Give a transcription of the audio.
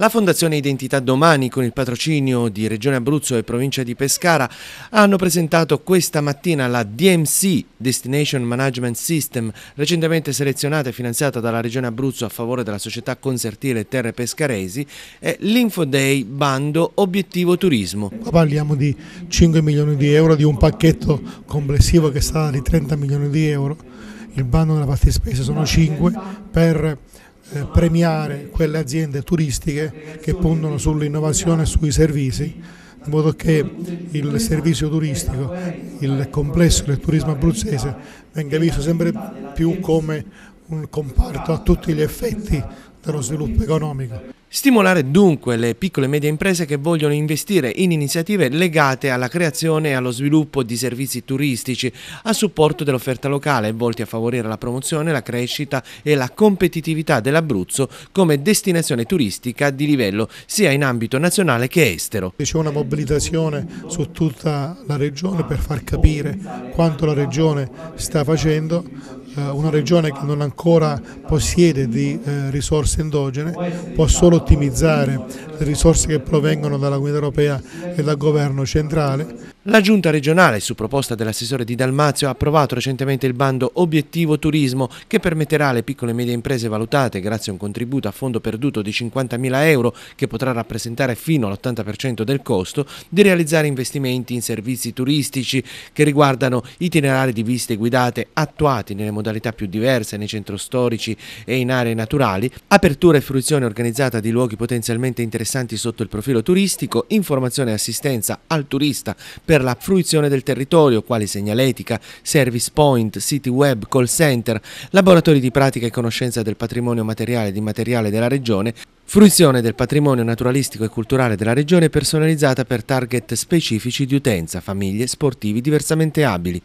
La Fondazione Identità Domani con il patrocinio di Regione Abruzzo e provincia di Pescara hanno presentato questa mattina la DMC Destination Management System recentemente selezionata e finanziata dalla Regione Abruzzo a favore della società concertile Terre Pescaresi e l'Info Day Bando Obiettivo Turismo. Parliamo di 5 milioni di euro di un pacchetto complessivo che sarà di 30 milioni di euro, il bando nella fattispecie sono 5 per eh, premiare quelle aziende turistiche che puntano sull'innovazione e sui servizi in modo che il servizio turistico, il complesso del turismo abruzzese venga visto sempre più come un comparto a tutti gli effetti dello sviluppo economico. Stimolare dunque le piccole e medie imprese che vogliono investire in iniziative legate alla creazione e allo sviluppo di servizi turistici a supporto dell'offerta locale volti a favorire la promozione, la crescita e la competitività dell'Abruzzo come destinazione turistica di livello sia in ambito nazionale che estero. C'è una mobilitazione su tutta la regione per far capire quanto la regione sta facendo eh, una regione che non ancora possiede di eh, risorse endogene può solo ottimizzare le risorse che provengono dalla Comunità Europea e dal governo centrale. La Giunta regionale, su proposta dell'assessore di Dalmazio, ha approvato recentemente il bando Obiettivo Turismo che permetterà alle piccole e medie imprese valutate, grazie a un contributo a fondo perduto di 50.000 euro, che potrà rappresentare fino all'80% del costo, di realizzare investimenti in servizi turistici che riguardano itinerari di visite guidate attuati nelle modalità più diverse nei centri storici e in aree naturali, apertura e fruizione organizzata di luoghi potenzialmente interessanti sotto il profilo turistico, informazione e assistenza al turista per la fruizione del territorio, quali segnaletica, service point, siti web, call center, laboratori di pratica e conoscenza del patrimonio materiale e di materiale della Regione, fruizione del patrimonio naturalistico e culturale della Regione personalizzata per target specifici di utenza, famiglie, sportivi diversamente abili,